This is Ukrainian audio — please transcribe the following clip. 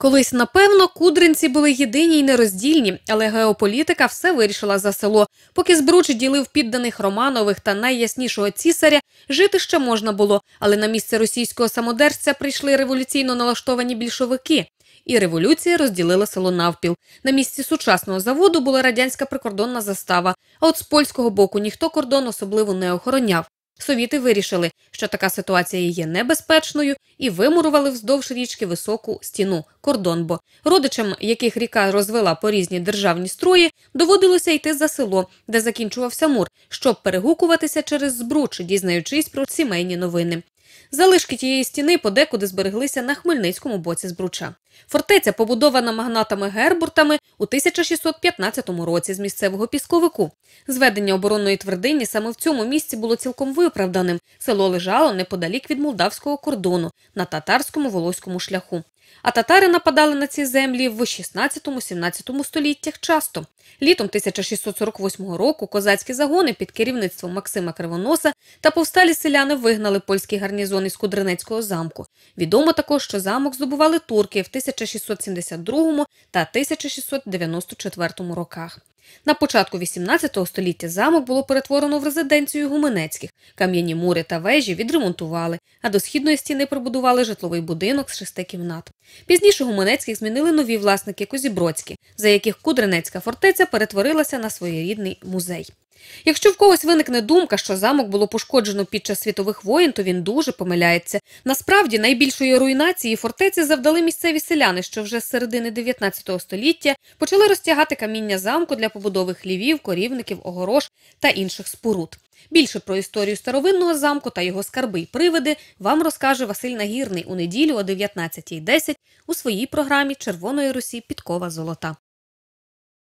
Колись, напевно, кудринці були єдині й нероздільні, але геополітика все вирішила за село. Поки збруч ділив підданих Романових та найяснішого цісаря, жити ще можна було. Але на місце російського самодержця прийшли революційно налаштовані більшовики. І революція розділила село навпіл. На місці сучасного заводу була радянська прикордонна застава. А от з польського боку ніхто кордон особливо не охороняв. Совіти вирішили, що така ситуація є небезпечною, і вимурували вздовж річки високу стіну кордонбо. Родичам, яких ріка розвела по різні державні строї, доводилося йти за село, де закінчувався мур, щоб перегукуватися через збруч, дізнаючись про сімейні новини. Залишки тієї стіни подекуди збереглися на хмельницькому боці збруча. Фортеця, побудована магнатами Гербуртами, у 1615 році з місцевого пісковику. Зведення оборонної твердині саме в цьому місці було цілком виправданим. Село лежало неподалік від молдавського кордону на татарському волоському шляху. А татари нападали на ці землі в 16-17 століттях часто. Літом 1648 року козацькі загони під керівництвом Максима Кривоноса та повсталі селяни вигнали польський гарнізон із Кудринецького замку. Відомо також, що замок здобували турки в 1672 та 1694 роках. На початку XVIII століття замок було перетворено в резиденцію Гуменецьких. Кам'яні мури та вежі відремонтували а до східної стіни прибудували житловий будинок з шести кімнат. Пізніше Гуменецьких змінили нові власники Козіброцькі, за яких Кудринецька фортеця перетворилася на своєрідний музей. Якщо в когось виникне думка, що замок було пошкоджено під час світових воєн, то він дуже помиляється. Насправді найбільшої руйнації фортеці завдали місцеві селяни, що вже з середини 19 століття почали розтягати каміння замку для побудови хлівів, корівників, огорож та інших споруд. Більше про історію старовинного замку та його скарби й привиди вам розкаже Василь Нагірний у неділю о 19.10 у своїй програмі Червоної Русі Підкова Золота.